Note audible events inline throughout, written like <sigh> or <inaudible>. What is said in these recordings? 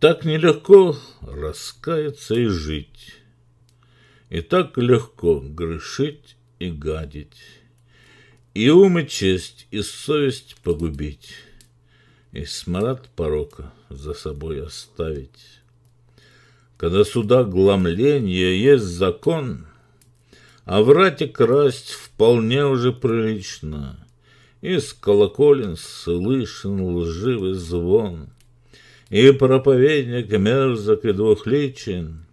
Так нелегко раскаяться и жить, И так легко грешить и гадить, И ум и честь, и совесть погубить, И смрад порока за собой оставить. Когда суда гломление есть закон, А врать и красть вполне уже прилично, с колоколен слышен лживый звон — и проповедник мерзок и двухличен,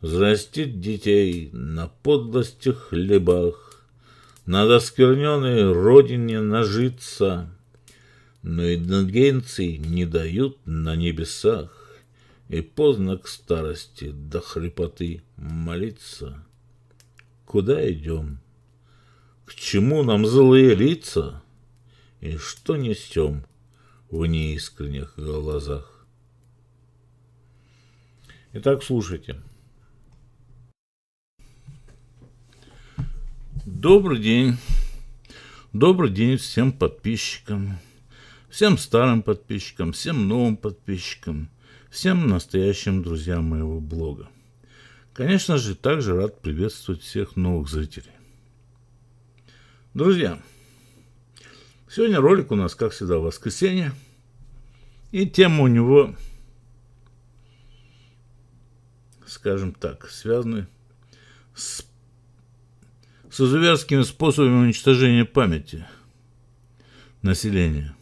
Взрастит детей на подлости хлебах, Над оскверненной родине нажиться, Но и индагенций не дают на небесах, И поздно к старости до хрипоты молиться. Куда идем? К чему нам злые лица? И что несем? — в неискренних глазах. Итак, слушайте. Добрый день. Добрый день всем подписчикам, всем старым подписчикам, всем новым подписчикам, всем настоящим друзьям моего блога. Конечно же, также рад приветствовать всех новых зрителей. Друзья, Сегодня ролик у нас, как всегда, воскресенье. И тема у него, скажем так, связаны с, с изуверскими способами уничтожения памяти населения.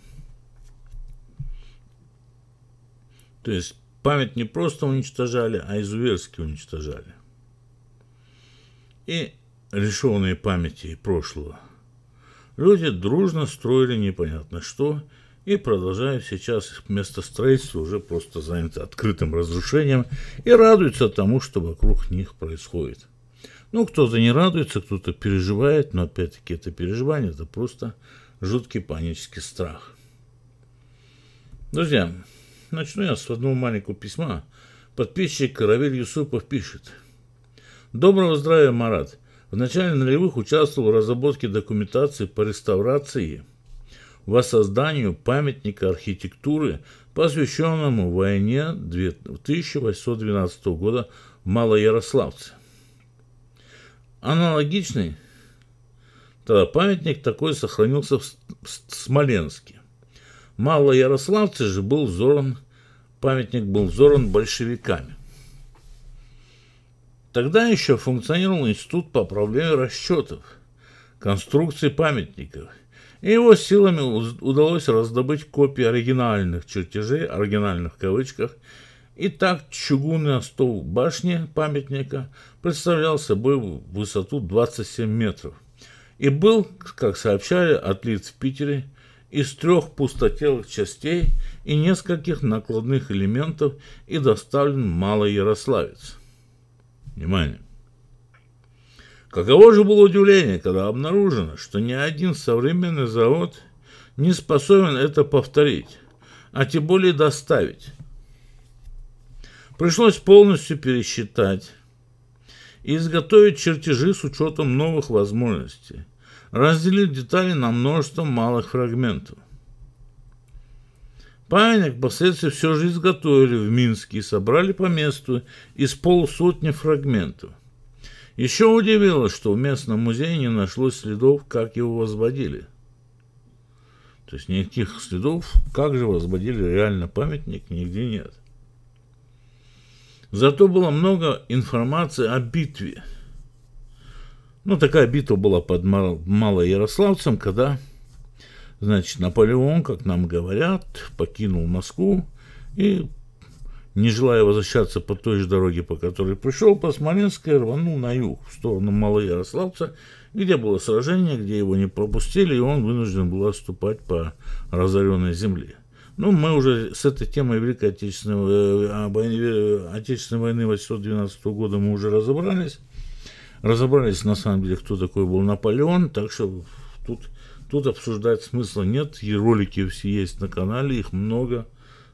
То есть память не просто уничтожали, а изуверски уничтожали. И лишенные памяти и прошлого – Люди дружно строили непонятно что и продолжают сейчас их место строительства уже просто заняты открытым разрушением и радуются тому, что вокруг них происходит. Ну, кто-то не радуется, кто-то переживает, но опять-таки это переживание, это просто жуткий панический страх. Друзья, начну я с одного маленького письма. Подписчик Равиль Юсупов пишет. Доброго здравия, Марат. В начале нулевых участвовал в разработке документации по реставрации, воссозданию памятника архитектуры, посвященному войне 1812 года в Малоярославце. Аналогичный тогда памятник такой сохранился в Смоленске. Малоярославце же был взорван, памятник был взорван большевиками. Тогда еще функционировал Институт по проблеме расчетов, конструкции памятников, и его силами удалось раздобыть копии оригинальных чертежей, оригинальных в кавычках, и так чугунный остов башни памятника представлял собой высоту 27 метров и был, как сообщали от лиц в Питере, из трех пустотелых частей и нескольких накладных элементов и доставлен Малый Ярославец. Внимание! Каково же было удивление, когда обнаружено, что ни один современный завод не способен это повторить, а тем более доставить. Пришлось полностью пересчитать и изготовить чертежи с учетом новых возможностей, разделить детали на множество малых фрагментов – Памятник впоследствии все же изготовили в Минске и собрали по месту из полусотни фрагментов. Еще удивило, что в местном музее не нашлось следов, как его возводили. То есть никаких следов, как же возводили реально памятник, нигде нет. Зато было много информации о битве. Ну, такая битва была под Малоярославцем, когда Значит, Наполеон, как нам говорят, покинул Москву и, не желая возвращаться по той же дороге, по которой пришел, по Смоленской рванул на юг, в сторону Малоярославца, где было сражение, где его не пропустили, и он вынужден был отступать по разоренной земле. Ну, мы уже с этой темой Великой Отечественной войны, э, э, Отечественной войны 812 года мы уже разобрались. Разобрались, на самом деле, кто такой был Наполеон, так что тут Тут обсуждать смысла нет. И ролики все есть на канале, их много.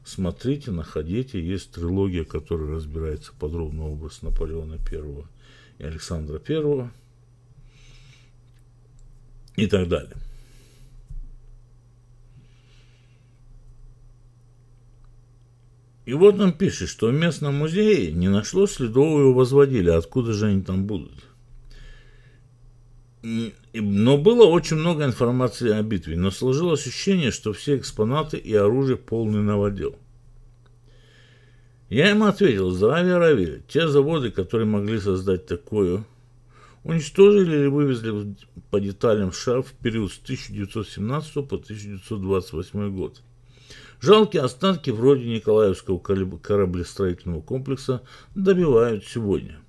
Смотрите, находите. Есть трилогия, которая разбирается подробно образ Наполеона I и Александра I. И так далее. И вот нам пишет, что в местном музее не нашло следов его возводили. Откуда же они там будут? Но было очень много информации о битве, но сложилось ощущение, что все экспонаты и оружие полный новодел. Я ему ответил, здравия равили, те заводы, которые могли создать такую, уничтожили или вывезли по деталям шар в период с 1917 по 1928 год. Жалкие остатки вроде Николаевского кораблестроительного комплекса добивают сегодня –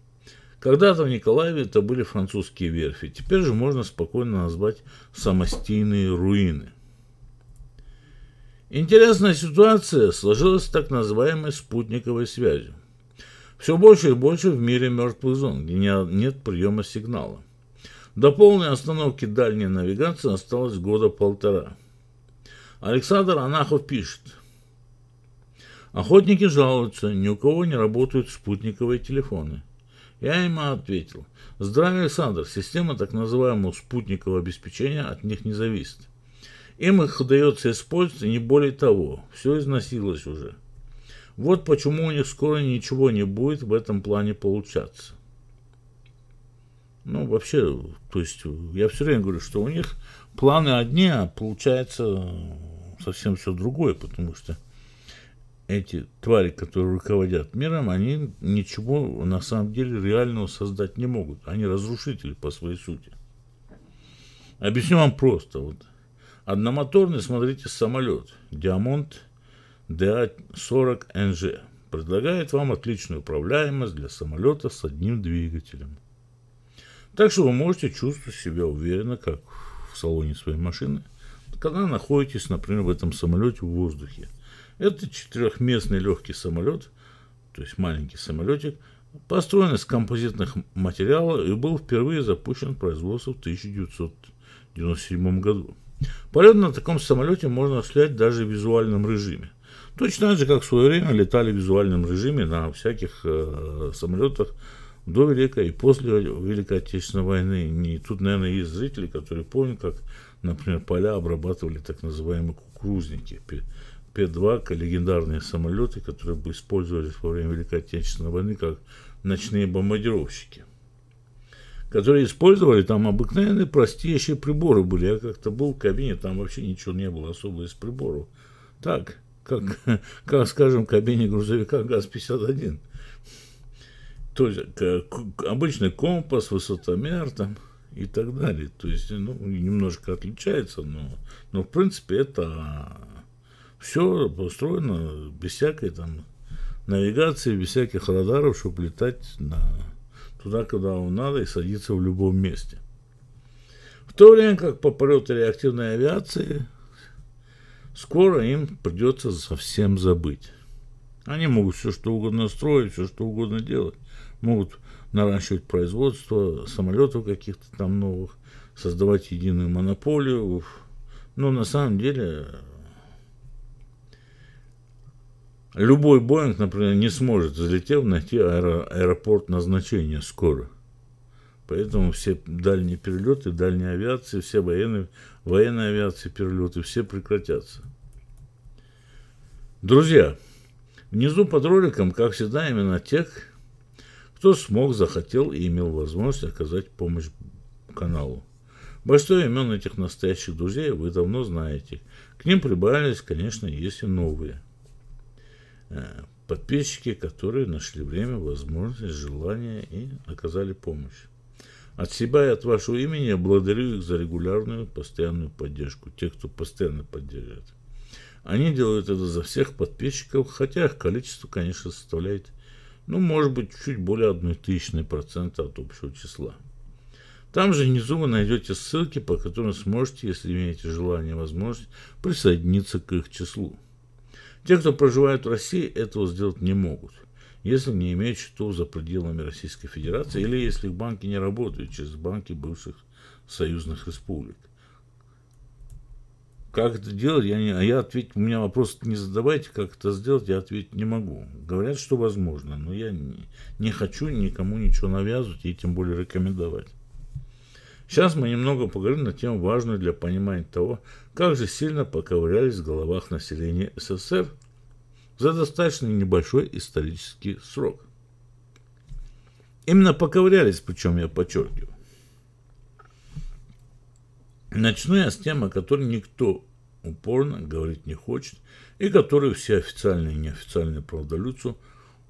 когда-то в Николаеве это были французские верфи, теперь же можно спокойно назвать самостийные руины. Интересная ситуация сложилась с так называемой спутниковой связью. Все больше и больше в мире мертвых зон, где нет приема сигнала. До полной остановки дальней навигации осталось года полтора. Александр Анахов пишет. Охотники жалуются, ни у кого не работают спутниковые телефоны – я ему ответил, «Здравия, Александр, система так называемого спутникового обеспечения от них не зависит. Им их удается использовать, и не более того, все износилось уже. Вот почему у них скоро ничего не будет в этом плане получаться». Ну, вообще, то есть, я все время говорю, что у них планы одни, а получается совсем все другое, потому что эти твари, которые руководят миром, они ничего на самом деле реального создать не могут. Они разрушители по своей сути. Объясню вам просто. Вот. Одномоторный, смотрите, самолет. Диамонт DA-40NG предлагает вам отличную управляемость для самолета с одним двигателем. Так что вы можете чувствовать себя уверенно, как в салоне своей машины, когда находитесь, например, в этом самолете в воздухе – это четырехместный легкий самолет, то есть маленький самолетик, построен из композитных материалов и был впервые запущен в производство в 1997 году. Полет на таком самолете можно осуществлять даже в визуальном режиме. Точно так же, как в свое время летали в визуальном режиме на всяких э, самолетах до Великой и после Великой Отечественной войны. И тут, наверное, есть зрители, которые помнят, как, например, поля обрабатывали так называемые кукурузники П-2, легендарные самолеты, которые бы использовались во время Великой Отечественной войны как ночные бомбардировщики, которые использовали там обыкновенные простейшие приборы были. Я как-то был в кабине, там вообще ничего не было особо из приборов. Так, как, <laughs> как скажем, в кабине грузовика ГАЗ-51. То есть обычный компас, высотомер там и так далее. То есть, ну, немножко отличается, но, но в принципе это все построено без всякой там навигации, без всяких радаров, чтобы летать на, туда, куда вам надо, и садиться в любом месте. В то время как по полету реактивной авиации скоро им придется совсем забыть. Они могут все что угодно строить, все что угодно делать. Могут наращивать производство самолетов каких-то там новых, создавать единую монополию. Но ну, на самом деле Любой Боинг, например, не сможет, взлетев, найти аэропорт назначения скоро. Поэтому все дальние перелеты, дальние авиации, все военные, военные авиации перелеты, все прекратятся. Друзья, внизу под роликом, как всегда, именно тех, кто смог, захотел и имел возможность оказать помощь каналу. Большое имен этих настоящих друзей вы давно знаете. К ним прибавились, конечно, есть и новые – Э, подписчики, которые нашли время, возможность, желание и оказали помощь. От себя и от вашего имени я благодарю их за регулярную, постоянную поддержку, тех, кто постоянно поддерживает. Они делают это за всех подписчиков, хотя их количество, конечно, составляет, ну, может быть, чуть более 1 тысячной процента от общего числа. Там же внизу вы найдете ссылки, по которым сможете, если имеете желание и возможность, присоединиться к их числу. Те, кто проживает в России, этого сделать не могут, если не имеют счетов за пределами Российской Федерации или если банки не работают через банки бывших союзных республик. Как это делать, я не, а я ответить, у меня вопрос не задавайте, как это сделать, я ответить не могу. Говорят, что возможно, но я не, не хочу никому ничего навязывать и тем более рекомендовать. Сейчас мы немного поговорим на тему важную для понимания того, как же сильно поковырялись в головах населения СССР за достаточно небольшой исторический срок. Именно поковырялись, причем я подчеркиваю. Начну я с темы, о которой никто упорно говорить не хочет, и которую все официальные и неофициальные правдолюдцы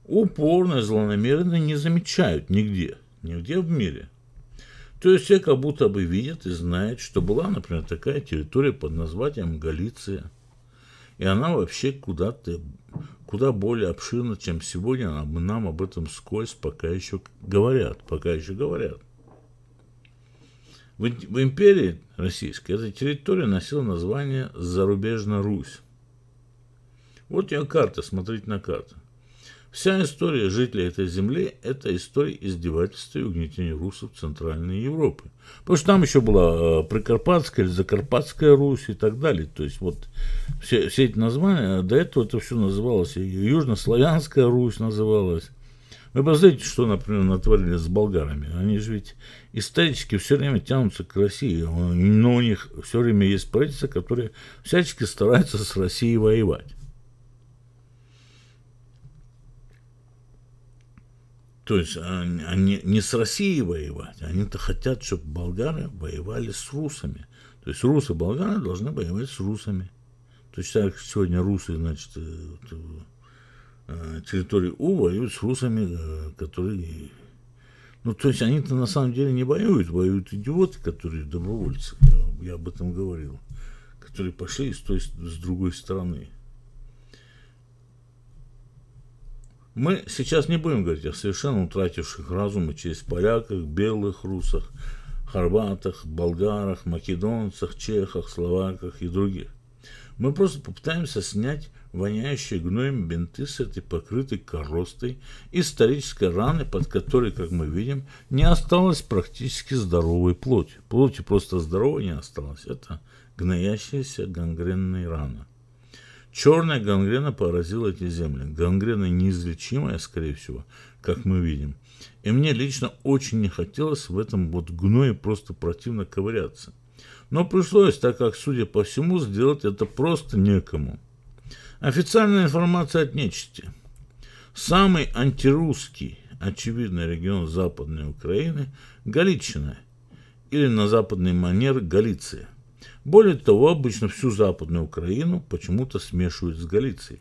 упорно и злонамеренно не замечают нигде, нигде в мире – то есть все как будто бы видят и знают, что была, например, такая территория под названием Галиция. И она вообще куда-то, куда более обширна, чем сегодня. Нам, нам об этом скользь пока еще говорят. Пока еще говорят. В, в империи российской эта территория носила название «Зарубежная Русь». Вот ее карта, смотрите на карту. Вся история жителей этой земли – это история издевательства и угнетения русов Центральной Европы. Потому что там еще была э, Прикарпатская или Закарпатская Русь и так далее. То есть вот все, все эти названия, э, до этого это все называлось, Южнославянская Русь называлась. Вы посмотрите, что, например, натворили с болгарами. Они же ведь исторически все время тянутся к России, э, но у них все время есть правительство, которое всячески старается с Россией воевать. То есть они не с Россией воевать, они-то хотят, чтобы болгары воевали с русами. То есть русы-болгары должны воевать с русами. То есть так сегодня русы, значит, э, э, э, территории У воюют с русами, которые... Ну, то есть они-то на самом деле не воюют, воюют идиоты, которые добровольцы, я, я об этом говорил, которые пошли с, той, с другой стороны. Мы сейчас не будем говорить о совершенно утративших разумы и через поляках, белых, русах, хорватах, болгарах, македонцах, чехах, словаках и других. Мы просто попытаемся снять воняющие гноем бинты с этой покрытой коростой исторической раны, под которой, как мы видим, не осталось практически здоровой плоти. Плоти просто здоровой не осталось. Это гноящаяся гангренная рана. Черная гангрена поразила эти земли. Гангрена неизлечимая, скорее всего, как мы видим. И мне лично очень не хотелось в этом вот гное просто противно ковыряться. Но пришлось, так как, судя по всему, сделать это просто некому. Официальная информация от нечисти. Самый антирусский, очевидно, регион Западной Украины – Галичина, или на западный манер Галиция – более того, обычно всю Западную Украину почему-то смешивают с Галицией,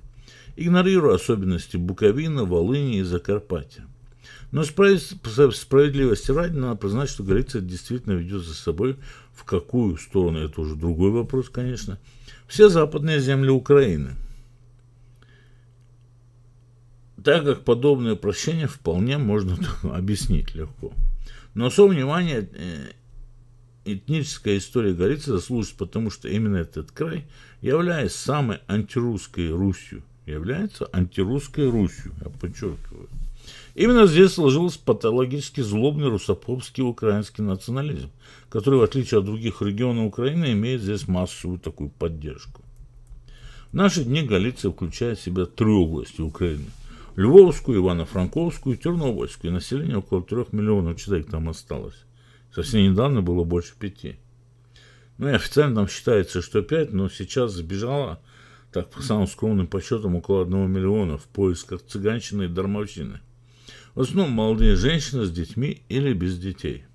игнорируя особенности Буковины, Волыни и Закарпатья. Но справедливости ради надо признать, что Галиция действительно ведет за собой, в какую сторону, это уже другой вопрос, конечно, все западные земли Украины. Так как подобное прощение вполне можно <laughs> объяснить легко. Но со внимание э, Этническая история Галиции заслуживает, потому, что именно этот край, является самой антирусской Русью, является антирусской Русью, я подчеркиваю. Именно здесь сложился патологически злобный русофобский украинский национализм, который, в отличие от других регионов Украины, имеет здесь массовую такую поддержку. В наши дни Галиция включает в себя три области Украины. Львовскую, Ивано-Франковскую, Тернобыльскую. И население около трех миллионов человек там осталось. Совсем недавно было больше пяти. Ну и официально там считается, что пять, но сейчас сбежало, так по самым скромным подсчетам, около одного миллиона в поисках цыганщины и дармовщины. В основном молодые женщины с детьми или без детей.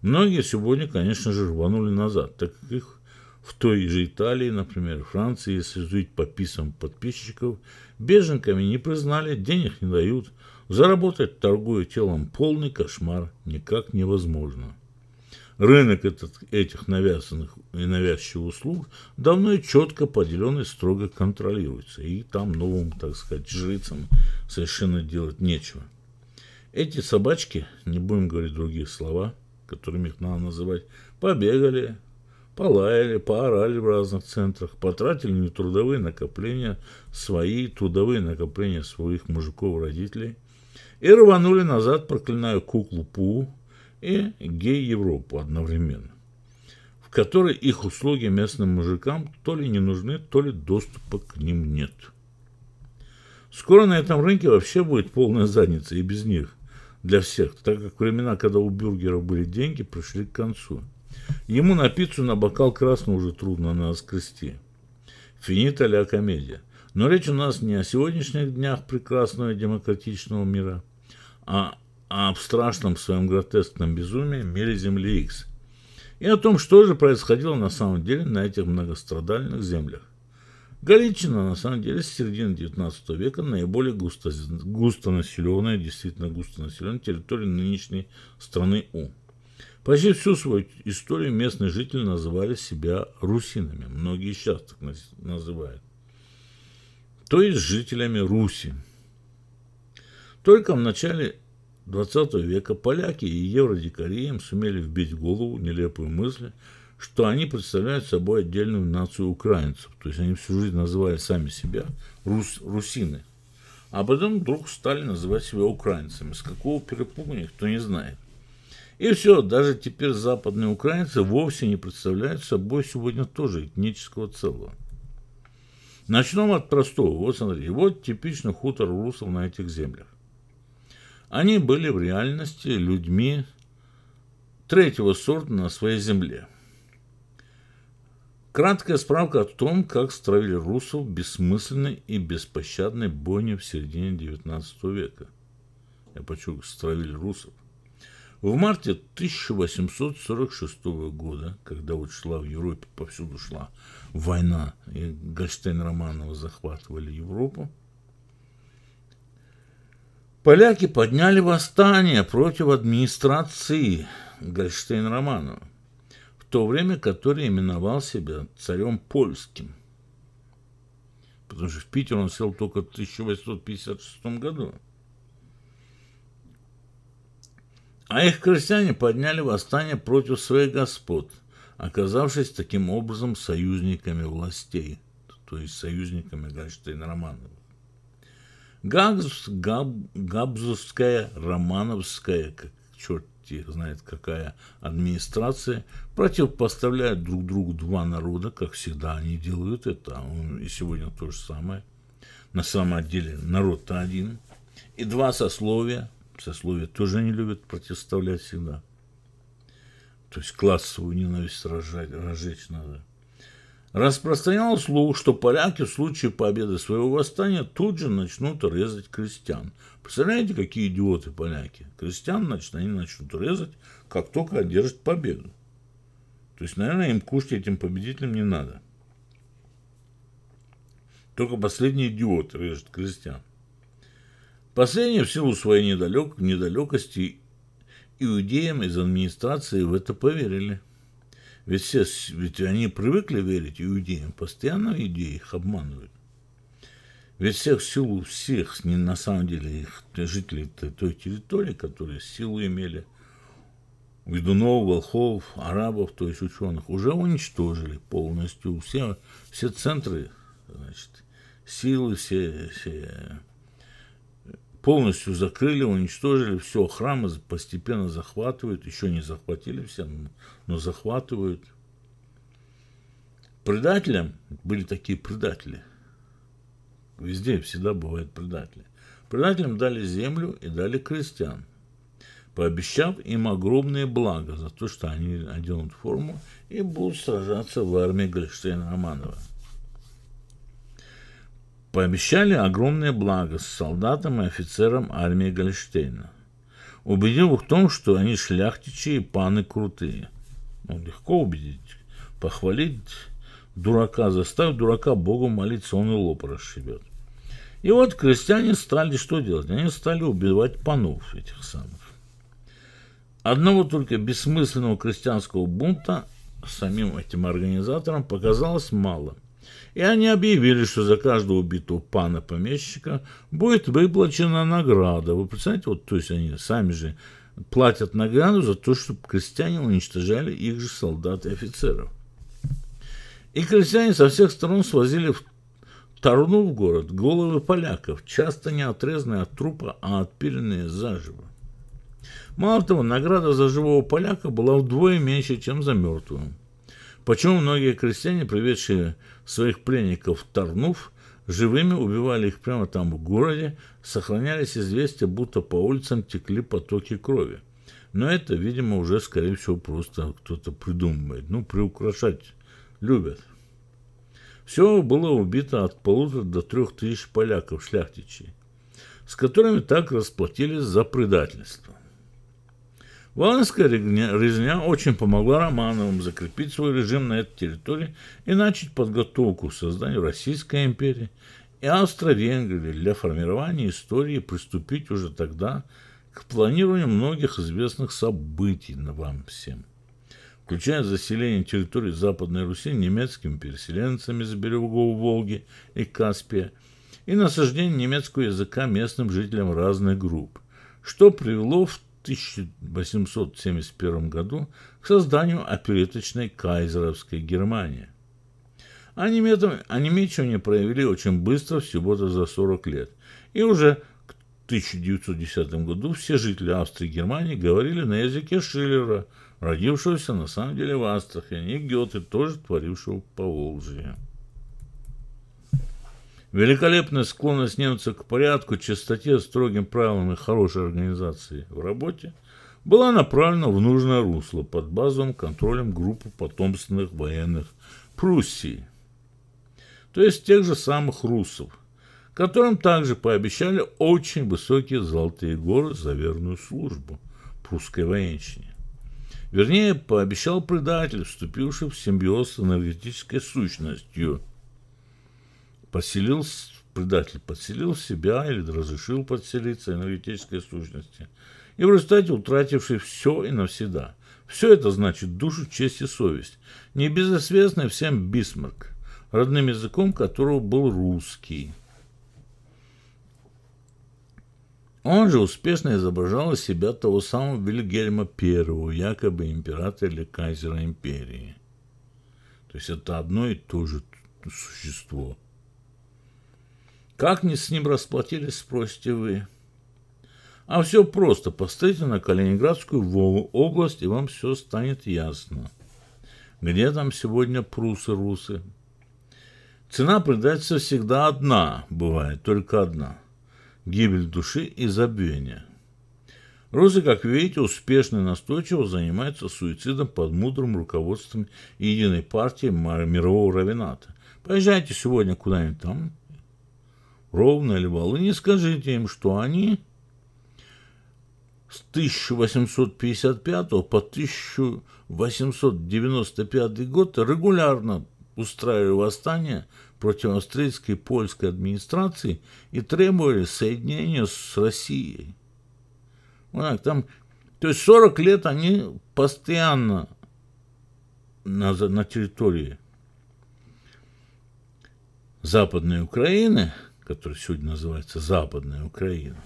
Многие сегодня, конечно же, рванули назад, так как их в той же Италии, например, Франции, если судить по писам подписчиков, беженками не признали, денег не дают, Заработать, торгуя телом, полный кошмар никак невозможно. Рынок этот, этих навязанных и навязчивых услуг давно и четко поделен и строго контролируется. И там новым, так сказать, жрицам совершенно делать нечего. Эти собачки, не будем говорить другие слова, которыми их надо называть, побегали, полаяли, поорали в разных центрах, потратили не трудовые накопления свои, трудовые накопления своих мужиков-родителей – и рванули назад, проклиная куклу Пу и гей-Европу одновременно, в которой их услуги местным мужикам то ли не нужны, то ли доступа к ним нет. Скоро на этом рынке вообще будет полная задница и без них, для всех, так как времена, когда у бюргера были деньги, пришли к концу. Ему на пиццу на бокал красного уже трудно на нас крести. Финита ля комедия. Но речь у нас не о сегодняшних днях прекрасного демократичного мира, а о страшном своем гротескном безумии мире Земли X и о том, что же происходило на самом деле на этих многострадальных землях. Галичина, на самом деле, с середины 19 века наиболее густо, густонаселенная, действительно густонаселенная территория нынешней страны У. Почти всю свою историю местные жители называли себя русинами. Многие сейчас так называют то есть с жителями Руси. Только в начале 20 века поляки и евродикариям сумели вбить в голову нелепую мысль, что они представляют собой отдельную нацию украинцев. То есть они всю жизнь называли сами себя рус, русины. А потом вдруг стали называть себя украинцами. С какого перепуга никто не знает. И все, даже теперь западные украинцы вовсе не представляют собой сегодня тоже этнического целого. Начнем от простого. Вот смотрите, вот типичный хутор русов на этих землях. Они были в реальности людьми третьего сорта на своей земле. Краткая справка о том, как стравили русов бессмысленной и беспощадной бойне в середине XIX века. Я почему стравили русов – в марте 1846 года, когда вот шла в Европе, повсюду шла война, и Гольштейн Романова захватывали Европу, поляки подняли восстание против администрации Гольштейн Романова, в то время который именовал себя царем польским. Потому что в Питер он сел только в 1856 году. А их крестьяне подняли восстание против своих господ, оказавшись таким образом союзниками властей, то есть союзниками Гольштейна Романова. Габс, Габ, Габзовская, Романовская, как, черт их знает какая администрация, противопоставляют друг другу два народа, как всегда они делают это, а и сегодня то же самое. На самом деле народ-то один, и два сословия – сословия тоже не любят противоставлять всегда. То есть классовую ненависть разжечь, разжечь надо. Распространял слух, что поляки в случае победы своего восстания тут же начнут резать крестьян. Представляете, какие идиоты поляки? Крестьян, значит, они начнут резать, как только одержат победу. То есть, наверное, им кушать этим победителям не надо. Только последний идиот режет крестьян. Последнее в силу своей недалек, недалекости иудеям из администрации в это поверили. Ведь, все, ведь они привыкли верить иудеям, постоянно иудеи их обманывают. Ведь всех силу всех, не на самом деле, их жителей той территории, которые силу имели, ведунов, волхов, арабов, то есть ученых, уже уничтожили полностью все, все центры значит, силы, все, все полностью закрыли, уничтожили, все, храмы постепенно захватывают, еще не захватили все, но захватывают. Предателям были такие предатели. Везде всегда бывают предатели. Предателям дали землю и дали крестьян, пообещав им огромные блага за то, что они оденут форму и будут сражаться в армии Гольштейна-Романова. Пообещали огромное благо с солдатам и офицерам армии Гольштейна. Убедил их в том, что они шляхтичи и паны крутые. Ну, легко убедить, похвалить дурака, заставь дурака Богу молиться, он и лоб расшибет. И вот крестьяне стали что делать? Они стали убивать панов этих самых. Одного только бессмысленного крестьянского бунта самим этим организаторам показалось мало – и они объявили, что за каждого убитого пана помещика будет выплачена награда. Вы представляете, вот, то есть они сами же платят награду за то, чтобы крестьяне уничтожали их же солдат и офицеров. И крестьяне со всех сторон свозили в Тарну в город головы поляков, часто не отрезанные от трупа, а отпиленные заживо. Мало того, награда за живого поляка была вдвое меньше, чем за мертвого. Почему многие крестьяне, приведшие своих пленников торнув, живыми убивали их прямо там в городе, сохранялись известия, будто по улицам текли потоки крови. Но это, видимо, уже, скорее всего, просто кто-то придумывает. Ну, приукрашать любят. Все было убито от полутора до трех тысяч поляков-шляхтичей, с которыми так расплатились за предательство. Валенская резня очень помогла Романовым закрепить свой режим на этой территории и начать подготовку к созданию Российской империи и Австро-Венгрии для формирования истории приступить уже тогда к планированию многих известных событий на вам всем, включая заселение территории Западной Руси немецкими переселенцами с берегов Волги и Каспия и насаждение немецкого языка местным жителям разных групп, что привело в 1871 году к созданию опереточной кайзеровской Германии. А немечивание проявили очень быстро, всего за 40 лет. И уже к 1910 году все жители Австрии и Германии говорили на языке Шиллера, родившегося на самом деле в Астрахани, и Гёте, тоже творившего по Волжье. Великолепная склонность немцев к порядку, чистоте, строгим правилам и хорошей организации в работе была направлена в нужное русло под базовым контролем группы потомственных военных Пруссии, то есть тех же самых русов, которым также пообещали очень высокие золотые горы за верную службу прусской военщине. Вернее, пообещал предатель, вступивший в симбиоз с энергетической сущностью – поселил, предатель подселил себя или разрешил подселиться энергетической сущности, и в результате утративший все и навсегда. Все это значит душу, честь и совесть. Небезызвестный всем Бисмарк, родным языком которого был русский. Он же успешно изображал из себя того самого Вильгельма I, якобы императора или кайзера империи. То есть это одно и то же существо – как не с ним расплатились, спросите вы. А все просто. Посмотрите на Калининградскую область, и вам все станет ясно. Где там сегодня прусы-русы? Цена предательства всегда одна, бывает только одна. Гибель души и забвение. Русы, как видите, успешно и настойчиво занимаются суицидом под мудрым руководством единой партии мирового равената. Поезжайте сегодня куда-нибудь там, ровно львал. И не скажите им, что они с 1855 по 1895 год регулярно устраивали восстания против австрийской и польской администрации и требовали соединения с Россией. Вот так, там, то есть 40 лет они постоянно на, на территории Западной Украины – которая сегодня называется Западная Украина,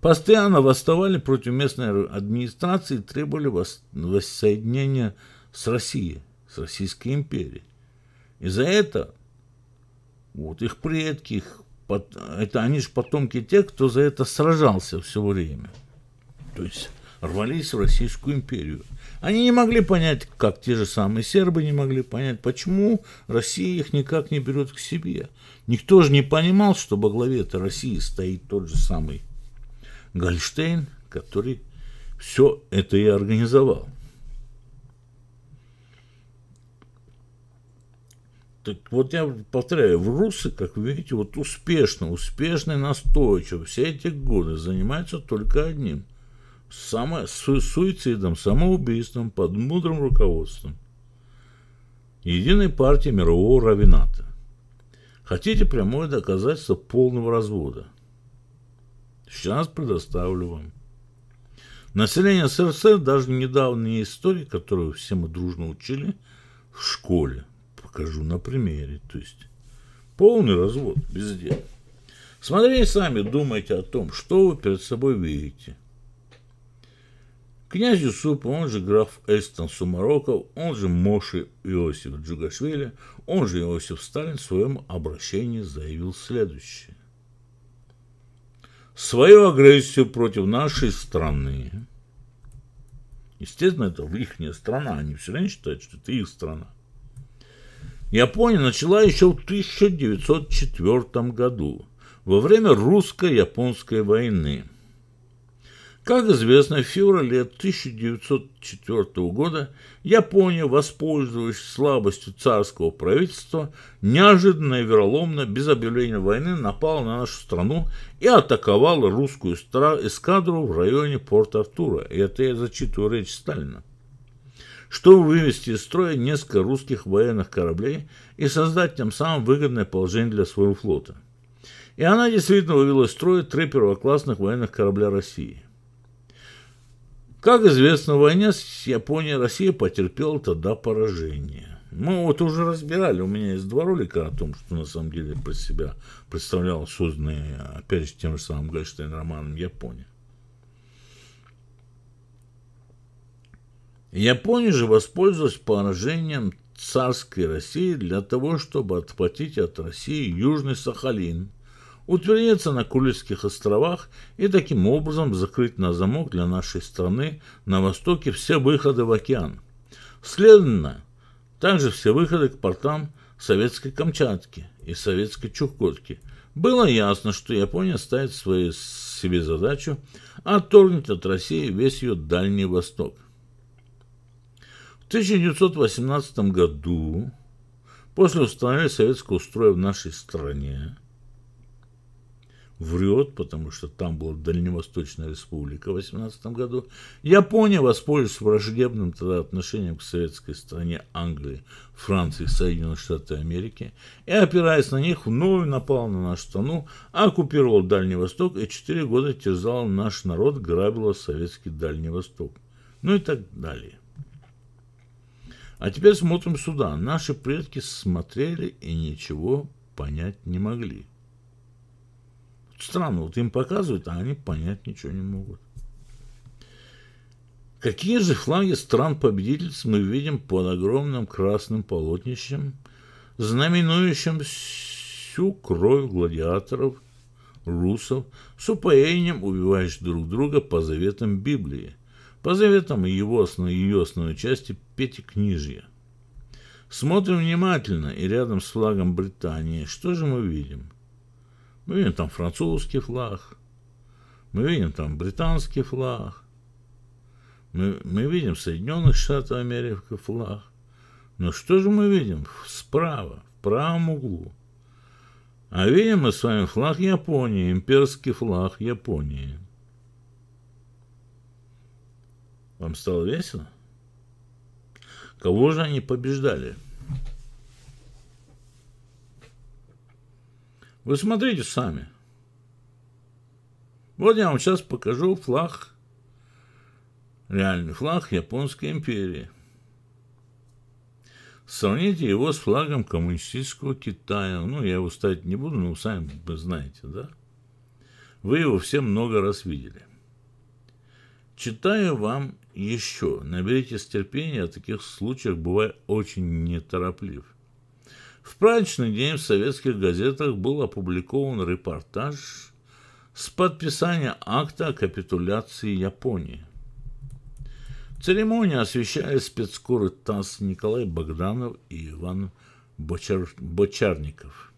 постоянно восставали против местной администрации и требовали воссоединения с Россией, с Российской империей. И за это вот их предки, их, это они же потомки тех, кто за это сражался все время. То есть рвались в Российскую империю. Они не могли понять, как те же самые сербы не могли понять, почему Россия их никак не берет к себе. Никто же не понимал, что во главе этой России стоит тот же самый Гольштейн, который все это и организовал. Так вот я повторяю, в русы, как вы видите, вот успешно, успешно и настойчиво все эти годы занимаются только одним – само, с суицидом, самоубийством под мудрым руководством единой партии мирового равената. Хотите прямое доказательство полного развода? Сейчас предоставлю вам. Население СССР даже недавние истории, которую все мы дружно учили в школе, покажу на примере. То есть полный развод без везде. Смотрите сами, думайте о том, что вы перед собой видите – Князь Юсуп, он же граф Эстон Сумароков, он же Моши Иосиф Джугашвили, он же Иосиф Сталин в своем обращении заявил следующее. Свою агрессию против нашей страны, естественно, это их страна, они все время считают, что это их страна, Япония начала еще в 1904 году, во время русско-японской войны – как известно, в феврале 1904 года Япония, воспользовавшись слабостью царского правительства, неожиданно и вероломно, без объявления войны, напала на нашу страну и атаковала русскую эскадру в районе Порт-Артура. И это я зачитываю речь Сталина чтобы вывести из строя несколько русских военных кораблей и создать тем самым выгодное положение для своего флота. И она действительно вывела из строя три первоклассных военных корабля России – как известно, в войне с Японией Россия потерпела тогда поражение. Мы вот уже разбирали, у меня есть два ролика о том, что на самом деле про себя представляла созданная, опять же, тем же самым Гольштейн романом Япония. Япония же воспользовалась поражением царской России для того, чтобы отплатить от России Южный Сахалин – утвердиться на Курильских островах и таким образом закрыть на замок для нашей страны на востоке все выходы в океан. Следовательно, также все выходы к портам советской Камчатки и советской Чукотки. Было ясно, что Япония ставит свою, себе задачу отторгнуть от России весь ее Дальний Восток. В 1918 году, после установления советского строя в нашей стране, врет, потому что там была Дальневосточная республика в 18 году. Япония, воспользовалась враждебным тогда отношением к советской стране Англии, Франции, Соединенных Штатов Америки и, опираясь на них, вновь напала на нашу страну, оккупировала Дальний Восток и четыре года терзала наш народ, грабила советский Дальний Восток. Ну и так далее. А теперь смотрим сюда. Наши предки смотрели и ничего понять не могли. Странно, вот им показывают, а они понять ничего не могут. Какие же флаги стран-победительниц мы видим под огромным красным полотнищем, знаменующим всю кровь гладиаторов, русов, с упоением убивающих друг друга по заветам Библии, по заветам его основной, ее основной части Пятикнижья. Смотрим внимательно и рядом с флагом Британии, что же мы видим – мы видим там французский флаг, мы видим там британский флаг, мы, мы видим Соединенных Штатов Америки флаг. Но что же мы видим справа, в правом углу? А видим мы с вами флаг Японии, имперский флаг Японии. Вам стало весело? Кого же они побеждали? Вы смотрите сами. Вот я вам сейчас покажу флаг, реальный флаг Японской империи. Сравните его с флагом коммунистического Китая. Ну, я его ставить не буду, но вы сами вы знаете, да? Вы его все много раз видели. Читаю вам еще. Наберитесь терпения, о а таких случаях бывает очень нетороплив. В праздничный день в советских газетах был опубликован репортаж с подписания акта о капитуляции Японии. Церемонию освещали спецкоры ТАСС Николай Богданов и Иван Бочар... Бочарников.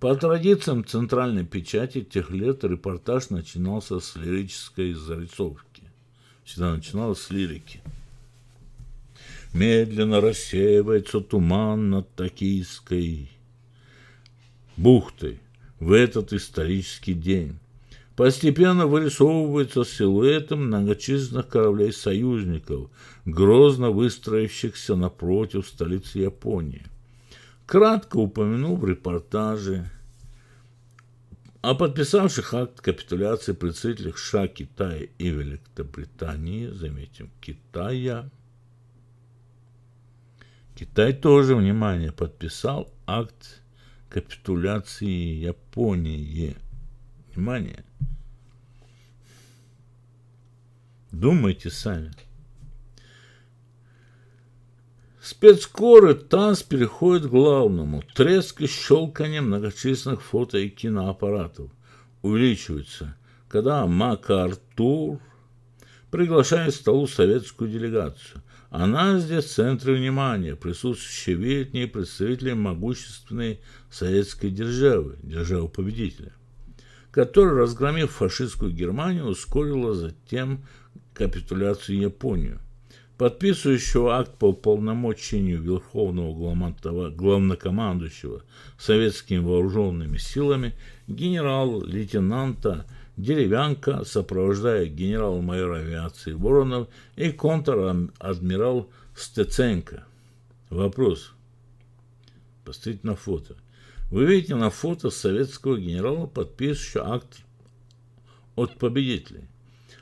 По традициям центральной печати тех лет репортаж начинался с лирической зарисовки. Всегда начиналось с лирики – медленно рассеивается туман над Токийской бухтой в этот исторический день. Постепенно вырисовывается силуэтом многочисленных кораблей-союзников, грозно выстроившихся напротив столицы Японии. Кратко упомяну в репортаже о подписавших акт капитуляции представителях США Китая и Великобритании, заметим, Китая – Китай тоже, внимание, подписал акт капитуляции Японии. Внимание. Думайте сами. Спецкоры ТАСС переходит к главному. Треск и щелканье многочисленных фото и киноаппаратов увеличивается, когда МакАртур приглашает к столу советскую делегацию. Она здесь в центре внимания, присутствующие видят в ней представители могущественной советской державы, державы-победителя, которая, разгромив фашистскую Германию, ускорила затем капитуляцию Японию, подписывающего акт по полномочению Верховного главнокомандующего советскими вооруженными силами генерал-лейтенанта генерал лейтенанта Деревянко, сопровождая генерал-майор авиации Воронов и контр-адмирал Стеценко. Вопрос. Посмотрите на фото. Вы видите на фото советского генерала, подписывающего акт от победителей.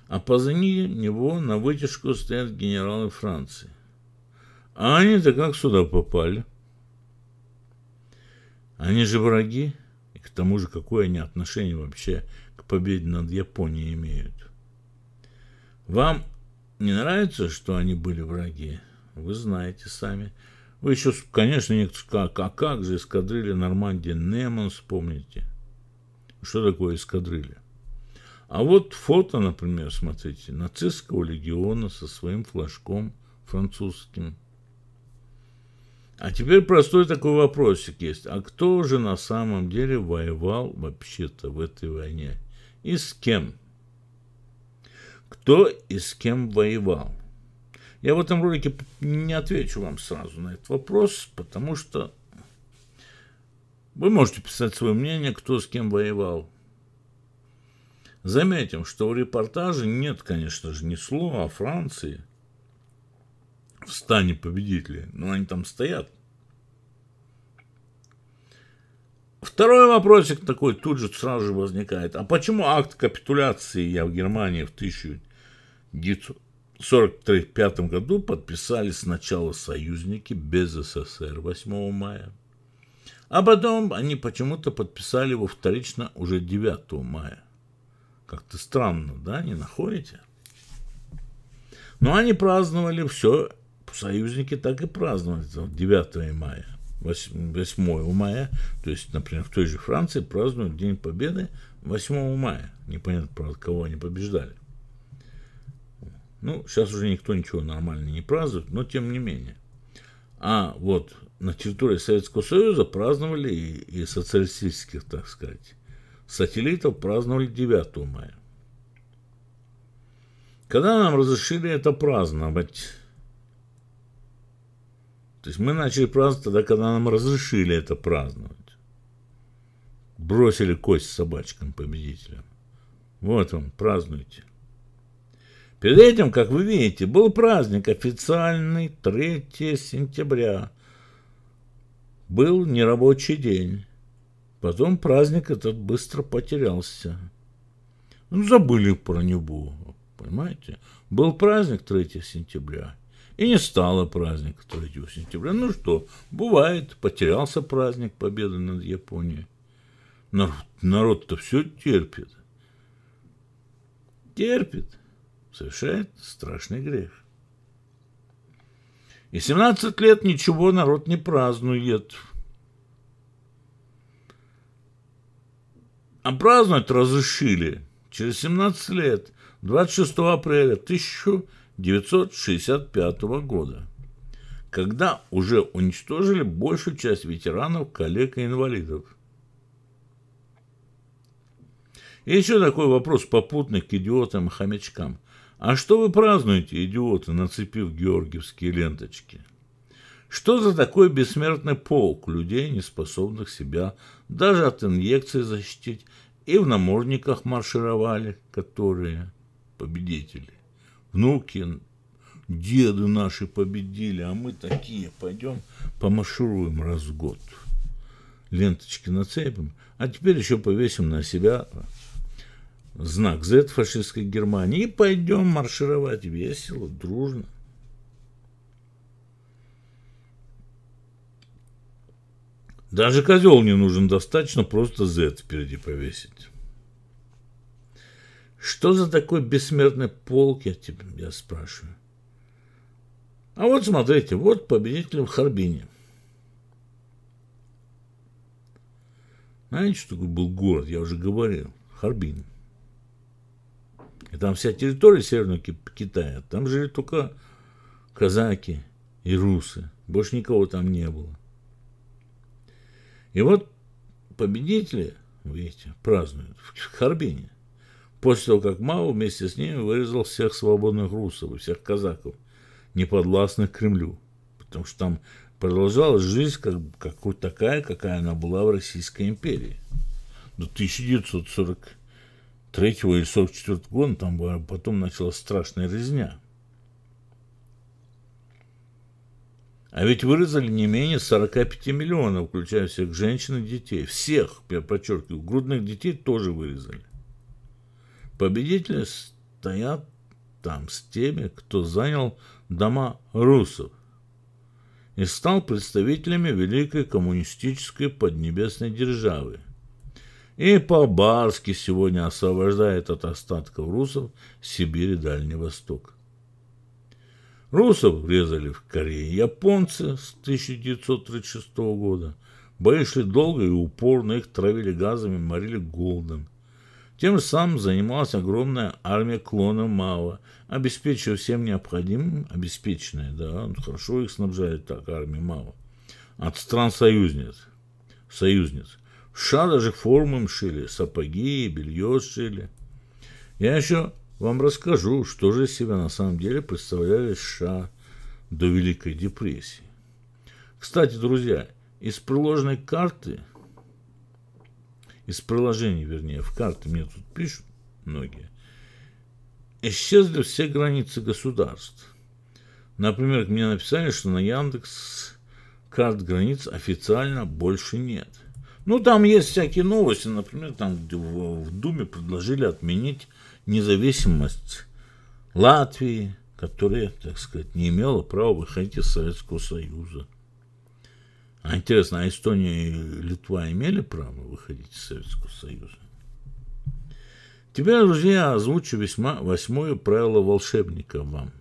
А позади него на вытяжку стоят генералы Франции. А они-то как сюда попали? Они же враги. И к тому же, какое они отношение вообще победе над Японией имеют. Вам не нравится, что они были враги? Вы знаете сами. Вы еще, конечно, не как, «А, а как же эскадрилья Нормандия Неман, вспомните. Что такое эскадрилья? А вот фото, например, смотрите, нацистского легиона со своим флажком французским. А теперь простой такой вопросик есть. А кто же на самом деле воевал вообще-то в этой войне? и с кем. Кто и с кем воевал. Я в этом ролике не отвечу вам сразу на этот вопрос, потому что вы можете писать свое мнение, кто с кем воевал. Заметим, что в репортаже нет, конечно же, ни слова о Франции в стане победителей, но они там стоят – Второй вопросик такой тут же сразу же возникает. А почему акт капитуляции я в Германии в 1945 году подписали сначала союзники без СССР 8 мая, а потом они почему-то подписали его вторично уже 9 мая. Как-то странно, да, не находите? Но они праздновали все, союзники так и праздновали 9 мая. 8 мая, то есть, например, в той же Франции празднуют День Победы 8 мая. Непонятно, правда, кого они побеждали. Ну, сейчас уже никто ничего нормально не празднует, но тем не менее. А вот на территории Советского Союза праздновали и, и социалистических, так сказать, сателлитов праздновали 9 мая. Когда нам разрешили это праздновать? То есть мы начали праздновать тогда, когда нам разрешили это праздновать. Бросили кость собачкам победителям. Вот он, празднуйте. Перед этим, как вы видите, был праздник официальный 3 сентября. Был нерабочий день. Потом праздник этот быстро потерялся. Ну, забыли про него, понимаете? Был праздник 3 сентября – и не стало праздника 3 сентября. Ну что, бывает, потерялся праздник победы над Японией. Народ, народ-то все терпит. Терпит. Совершает страшный грех. И 17 лет ничего народ не празднует. А праздновать разрешили через 17 лет, 26 апреля 1000 1965 года, когда уже уничтожили большую часть ветеранов, коллег и инвалидов. И еще такой вопрос попутный к идиотам и хомячкам. А что вы празднуете, идиоты, нацепив георгиевские ленточки? Что за такой бессмертный полк людей, не способных себя даже от инъекции защитить, и в намордниках маршировали, которые победители? внуки, деды наши победили, а мы такие пойдем помашируем раз в год. Ленточки нацепим, а теперь еще повесим на себя знак Z фашистской Германии и пойдем маршировать весело, дружно. Даже козел не нужен, достаточно просто Z впереди повесить. Что за такой бессмертный полк, я тебя я спрашиваю. А вот смотрите, вот победитель в Харбине. Знаете, что такое был город? Я уже говорил. Харбин. И там вся территория Северного Китая. Там жили только казаки и русы. Больше никого там не было. И вот победители, видите, празднуют в Харбине после того, как Мау вместе с ними вырезал всех свободных русов и всех казаков, неподвластных Кремлю, потому что там продолжалась жизнь как, как, вот такая, какая она была в Российской империи. До 1943 или 1944 года там была, потом началась страшная резня. А ведь вырезали не менее 45 миллионов, включая всех женщин и детей. Всех, я подчеркиваю, грудных детей тоже вырезали. Победители стоят там с теми, кто занял дома русов и стал представителями великой коммунистической поднебесной державы. И по-барски сегодня освобождает от остатков русов Сибирь и Дальний Восток. Русов резали в Корее японцы с 1936 года. Бои шли долго и упорно, их травили газами, морили голодом. Тем же самым занималась огромная армия клонов Мао, обеспечивая всем необходимым, обеспеченные, да, хорошо их снабжает так армия Мао, от стран-союзниц, союзниц. В США даже формы им шили, сапоги, белье шили. Я еще вам расскажу, что же из себя на самом деле представляли США до Великой депрессии. Кстати, друзья, из приложенной карты – из приложений, вернее, в карты, мне тут пишут многие, исчезли все границы государств. Например, мне написали, что на Яндекс карт границ официально больше нет. Ну, там есть всякие новости, например, там в, в Думе предложили отменить независимость Латвии, которая, так сказать, не имела права выходить из Советского Союза. А интересно, а Эстония и Литва имели право выходить из Советского Союза? Теперь, друзья, озвучу весьма восьмое правило волшебника вам.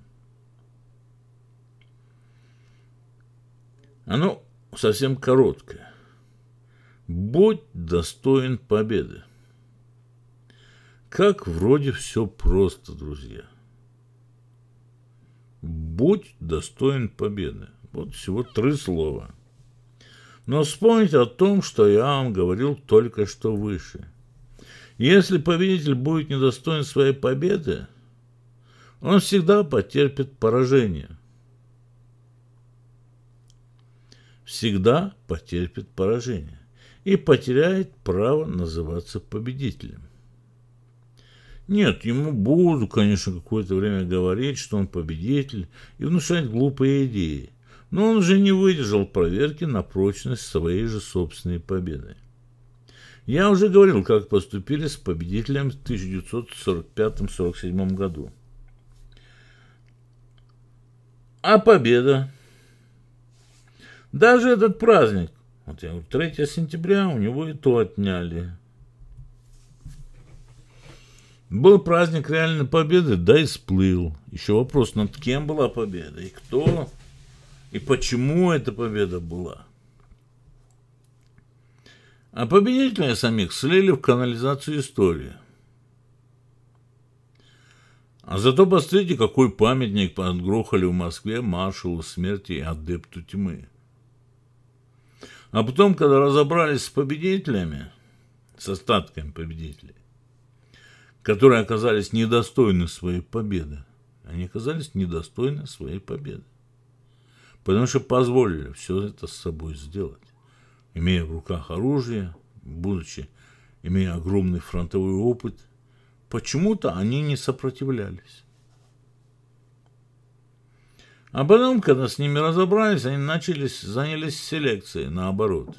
Оно совсем короткое. Будь достоин победы. Как вроде все просто, друзья. Будь достоин победы. Вот всего три слова – но вспомните о том, что я вам говорил только что выше. Если победитель будет недостоин своей победы, он всегда потерпит поражение. Всегда потерпит поражение и потеряет право называться победителем. Нет, ему будут, конечно, какое-то время говорить, что он победитель, и внушать глупые идеи – но он же не выдержал проверки на прочность своей же собственной победы. Я уже говорил, как поступили с победителем в 1945-47 году. А победа? Даже этот праздник, вот я говорю, 3 сентября у него и то отняли. Был праздник реальной победы, да и сплыл. Еще вопрос, над кем была победа и кто и почему эта победа была. А победителя самих слили в канализацию истории. А зато посмотрите, какой памятник подгрохали в Москве маршалу смерти и адепту тьмы. А потом, когда разобрались с победителями, с остатками победителей, которые оказались недостойны своей победы, они оказались недостойны своей победы потому что позволили все это с собой сделать, имея в руках оружие, будучи, имея огромный фронтовой опыт, почему-то они не сопротивлялись. А потом, когда с ними разобрались, они начали занялись селекцией, наоборот.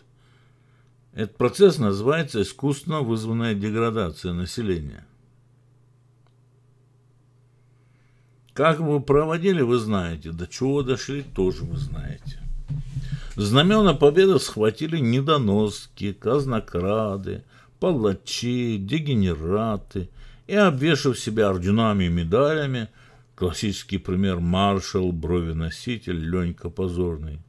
Этот процесс называется искусственно вызванная деградация населения. Как мы проводили, вы знаете. До чего дошли, тоже вы знаете. Знамена победы схватили недоноски, казнокрады, палачи, дегенераты и, обвешав себя орденами и медалями, классический пример маршал, бровеноситель, Ленька Позорный,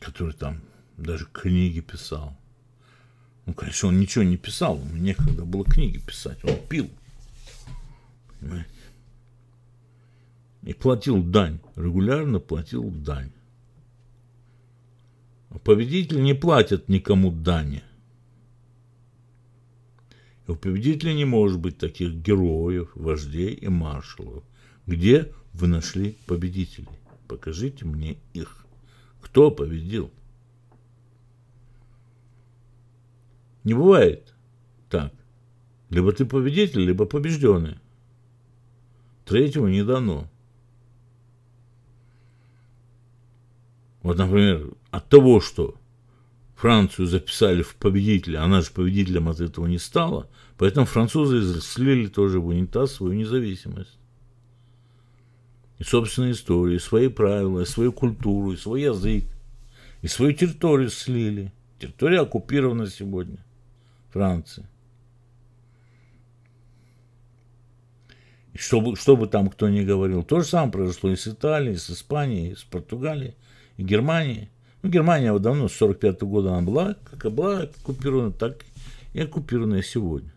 который там даже книги писал. Ну, конечно, он ничего не писал, ему некогда было книги писать, он пил – и платил дань, регулярно платил дань. А победители не платят никому дани. И у победителя не может быть таких героев, вождей и маршалов. Где вы нашли победителей? Покажите мне их. Кто победил? Не бывает так. Либо ты победитель, либо побежденный. Третьего не дано. Вот, например, от того, что Францию записали в победителя, она же победителем от этого не стала, поэтому французы слили тоже в унитаз свою независимость. И собственную историю, и свои правила, и свою культуру, и свой язык, и свою территорию слили. Территория оккупирована сегодня Франции. Что, что бы там кто ни говорил. То же самое произошло и с Италией, и с Испанией, и с Португалией, и Германией. Ну, Германия вот давно, с 1945 года, она была, как была оккупирована, так и оккупированная сегодня.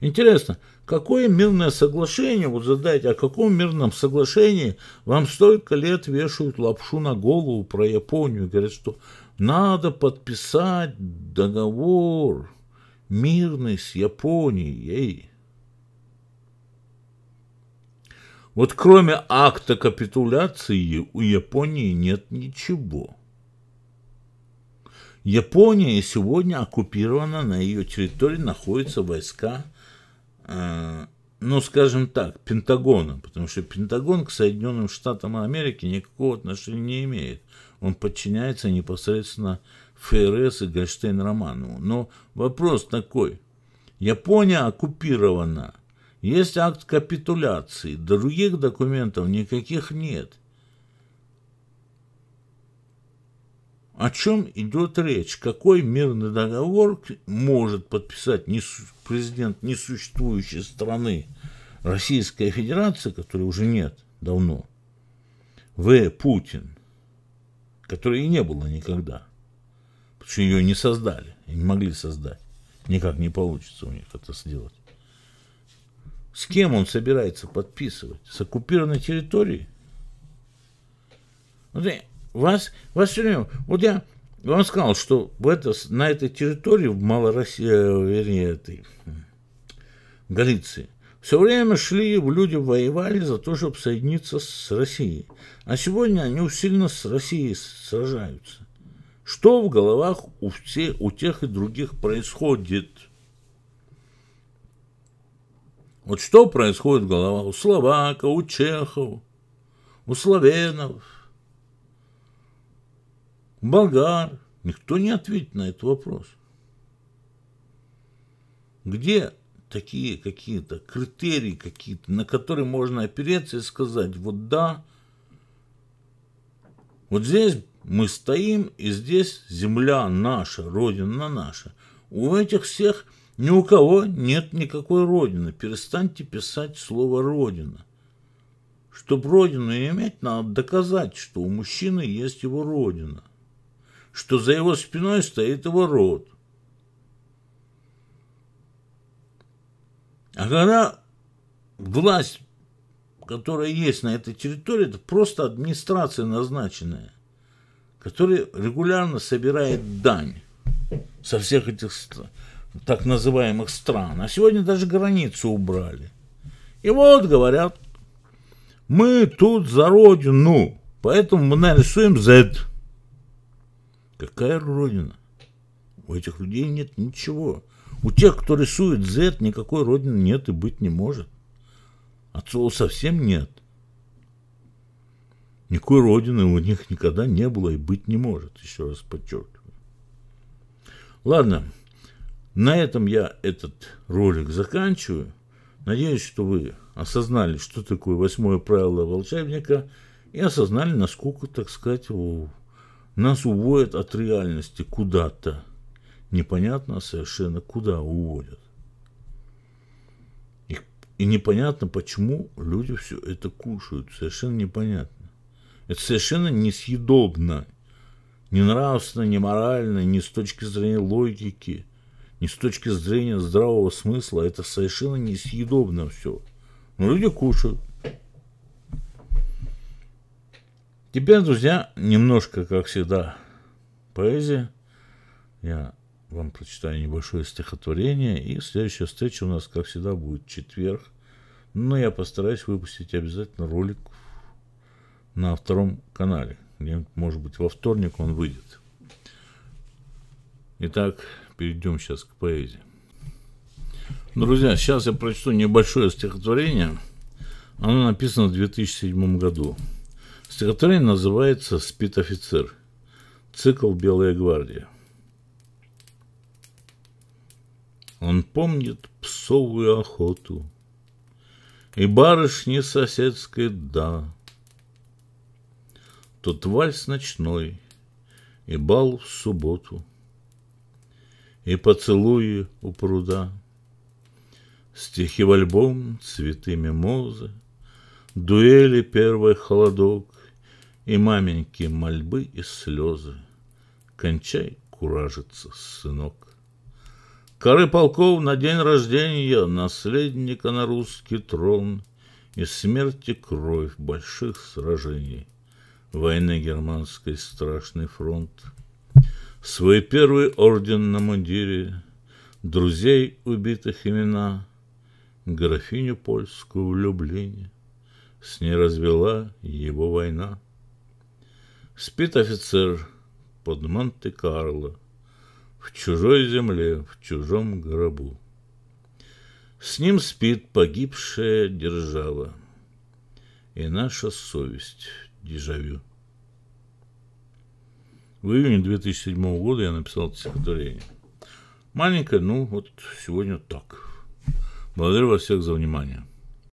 Интересно, какое мирное соглашение, вот задайте, а о каком мирном соглашении вам столько лет вешают лапшу на голову про Японию, говорят, что надо подписать договор мирный с Японией. Вот кроме акта капитуляции у Японии нет ничего. Япония сегодня оккупирована, на ее территории находятся войска, э, ну, скажем так, Пентагона, потому что Пентагон к Соединенным Штатам Америки никакого отношения не имеет. Он подчиняется непосредственно ФРС и Гольштейн-Романову. Но вопрос такой. Япония оккупирована есть акт капитуляции, других документов никаких нет. О чем идет речь? Какой мирный договор может подписать президент несуществующей страны Российская Федерация, которой уже нет давно? В. Путин, которой и не было никогда, потому что ее не создали, не могли создать. Никак не получится у них это сделать. С кем он собирается подписывать? С оккупированной территорией? Вот ну, я, вас, вас все время... Вот я вам сказал, что в это, на этой территории, в Малороссии, э, вернее, этой, в Галиции, все время шли люди, воевали за то, чтобы соединиться с Россией. А сегодня они усиленно с Россией сражаются. Что в головах у, все, у тех и других происходит? Вот что происходит в головах у словака, у чехов, у славенов, у болгар? Никто не ответит на этот вопрос. Где такие какие-то критерии какие-то, на которые можно опереться и сказать, вот да, вот здесь мы стоим, и здесь земля наша, родина наша. У этих всех – ни у кого нет никакой родины. Перестаньте писать слово «родина». Чтобы родину иметь, надо доказать, что у мужчины есть его родина, что за его спиной стоит его род. А когда власть, которая есть на этой территории, это просто администрация назначенная, которая регулярно собирает дань со всех этих стран так называемых стран, а сегодня даже границу убрали. И вот говорят, мы тут за родину, поэтому мы нарисуем Z. Какая родина? У этих людей нет ничего. У тех, кто рисует Z, никакой родины нет и быть не может. Отцов совсем нет. Никакой родины у них никогда не было и быть не может, еще раз подчеркиваю. Ладно, на этом я этот ролик заканчиваю. Надеюсь, что вы осознали, что такое восьмое правило волшебника, и осознали, насколько, так сказать, нас уводят от реальности куда-то. Непонятно совершенно, куда уводят. И, и непонятно, почему люди все это кушают. Совершенно непонятно. Это совершенно несъедобно. Не нравственно, не морально, не с точки зрения логики ни с точки зрения здравого смысла это совершенно несъедобно все. Но ну, люди кушают. Теперь, друзья, немножко, как всегда, поэзия. Я вам прочитаю небольшое стихотворение. И следующая встреча у нас, как всегда, будет четверг. Но я постараюсь выпустить обязательно ролик на втором канале. Может быть, во вторник он выйдет. Итак, перейдем сейчас к поэзии. Друзья, сейчас я прочту небольшое стихотворение. Оно написано в 2007 году. Стихотворение называется «Спит офицер». Цикл «Белая гвардия». Он помнит псовую охоту И барышни соседской да. Тот вальс ночной И бал в субботу и поцелуи у пруда. Стихи в альбом, цветы мимозы, дуэли первый холодок и маменьки мольбы и слезы. Кончай куражится, сынок. Коры полков на день рождения наследника на русский трон и смерти кровь больших сражений. Войны германской страшный фронт — Свой первый орден на мундире, Друзей убитых имена, Графиню польскую влюбление, С ней развела его война. Спит офицер под Монте-Карло, В чужой земле, в чужом гробу. С ним спит погибшая держава И наша совесть дежавю. В июне 2007 года я написал это стихотворение. Маленькое, ну вот сегодня так. Благодарю вас всех за внимание.